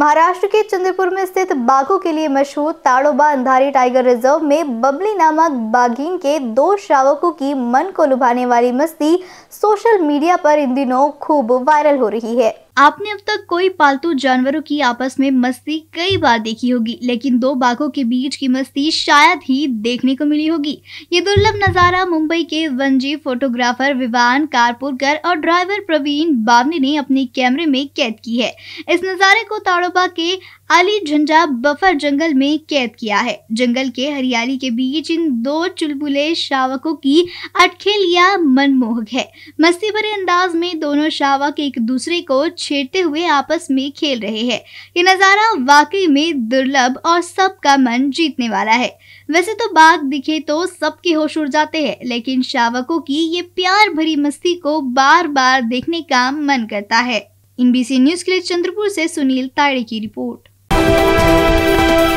महाराष्ट्र के चंद्रपुर में स्थित बाघों के लिए मशहूर ताड़ोबा अंधारी टाइगर रिजर्व में बबली नामक बाघिन के दो शावकों की मन को लुभाने वाली मस्ती सोशल मीडिया पर इन दिनों खूब वायरल हो रही है आपने अब तक कोई पालतू जानवरों की आपस में मस्ती कई बार देखी होगी लेकिन दो बाघों के बीच की मस्ती शायद ही देखने को मिली होगी ये दुर्लभ नज़ारा मुंबई के वनजीव फोटोग्राफर विवान कारपुरकर और ड्राइवर प्रवीण बावनी ने अपने कैमरे में कैद की है इस नज़ारे को ताड़ोबा के अली झंझा बफर जंगल में कैद किया है जंगल के हरियाली के बीच इन दो चुलबुले शावकों की अटखेलिया मनमोहक है मस्ती भरे अंदाज में दोनों शावक एक दूसरे को छेड़ते हुए आपस में खेल रहे हैं ये नज़ारा वाकई में दुर्लभ और सबका मन जीतने वाला है वैसे तो बाघ दिखे तो सबके होश उड़ जाते हैं लेकिन शावकों की ये प्यार भरी मस्ती को बार बार देखने का मन करता है इनबीसी न्यूज के लिए चंद्रपुर से सुनील ताड़े की रिपोर्ट